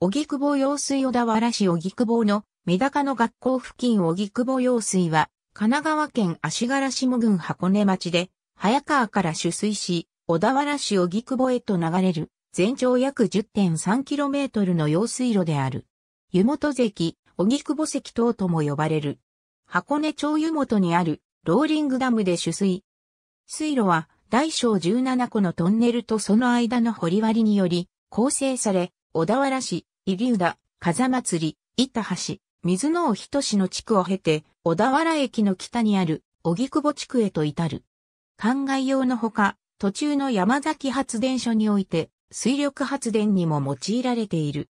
久保用水小田原市久保の目高の学校付近久保用水は、神奈川県足柄下郡箱根町で、早川から取水し、小田原市久保へと流れる、全長約 10.3km の用水路である。湯本関、久保関等とも呼ばれる。箱根町湯本にある、ローリングダムで取水。水路は、大小17個のトンネルとその間の掘り割りにより、構成され、小田原市、入浦、風祭り、板橋、水野としの地区を経て、小田原駅の北にある、荻窪地区へと至る。灌漑用のほか、途中の山崎発電所において、水力発電にも用いられている。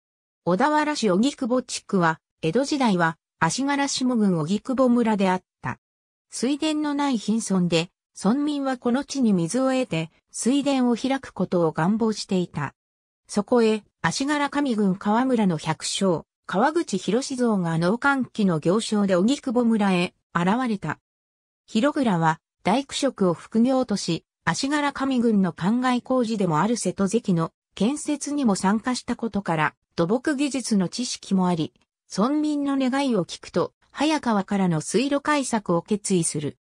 小田原市荻窪地区は、江戸時代は、足柄下郡荻窪村であった。水田のない貧村で、村民はこの地に水を得て、水田を開くことを願望していた。そこへ、足柄上郡川村の百姓、川口広蔵が農閑期の行商で荻窪村へ現れた。広倉は大工職を副業とし、足柄上郡の灌漑工事でもある瀬戸関の建設にも参加したことから、土木技術の知識もあり、村民の願いを聞くと、早川からの水路開削を決意する。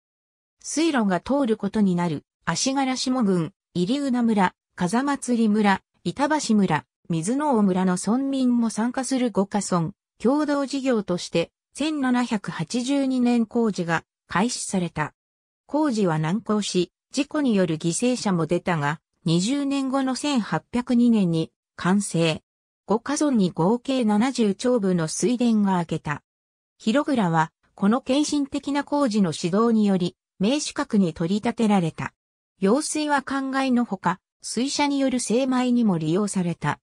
水路が通ることになる、足柄下郡、入浦村、風祭村、板橋村、水の尾村の村民も参加する五家村、共同事業として、1782年工事が開始された。工事は難航し、事故による犠牲者も出たが、20年後の1802年に完成。五家村に合計70丁部の水田が開けた。広倉は、この献身的な工事の指導により、名資格に取り立てられた。用水は灌漑のほか、水車による精米にも利用された。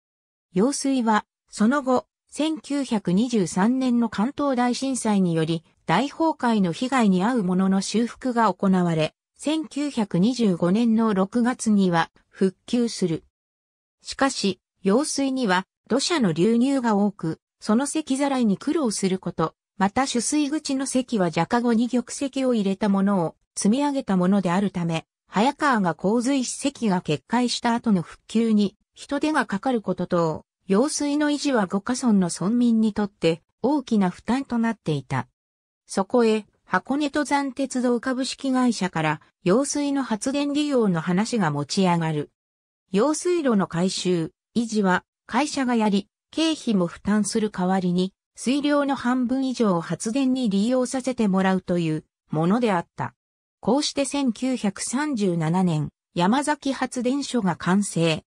用水は、その後、1923年の関東大震災により、大崩壊の被害に遭うものの修復が行われ、1925年の6月には復旧する。しかし、用水には土砂の流入が多く、その石ざらいに苦労すること、また取水口の石は弱後に玉石を入れたものを積み上げたものであるため、早川が洪水史跡が決壊した後の復旧に人手がかかることと、用水の維持は五カ村の村民にとって大きな負担となっていた。そこへ、箱根登山鉄道株式会社から用水の発電利用の話が持ち上がる。用水路の改修、維持は会社がやり、経費も負担する代わりに、水量の半分以上を発電に利用させてもらうというものであった。こうして1937年、山崎発電所が完成。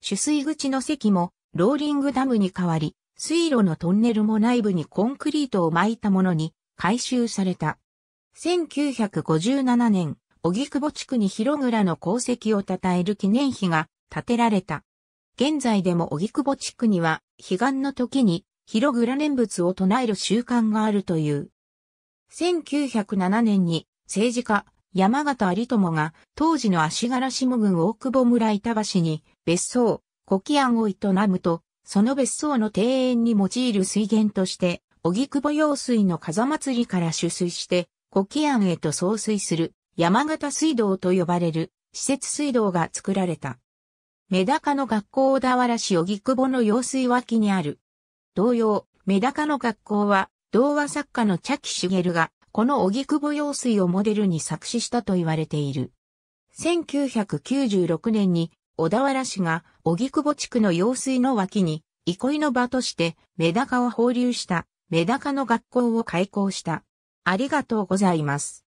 取水口の席もローリングダムに変わり、水路のトンネルも内部にコンクリートを巻いたものに改修された。1957年、荻窪地区に広倉の功績を称える記念碑が建てられた。現在でも荻窪地区には、悲願の時に広倉念仏を唱える習慣があるという。1907年に政治家、山形有友が当時の足柄下郡大久保村板橋に別荘、古木庵を営むと、その別荘の庭園に用いる水源として、荻窪用水の風祭りから取水して、古木庵へと送水する山形水道と呼ばれる施設水道が作られた。メダカの学校小田原市荻窪の用水脇にある。同様、メダカの学校は、童話作家の茶木茂がこの荻窪用水をモデルに作詞したと言われている。1996年に小田原市が荻窪地区の用水の脇に憩いの場としてメダカを放流したメダカの学校を開校した。ありがとうございます。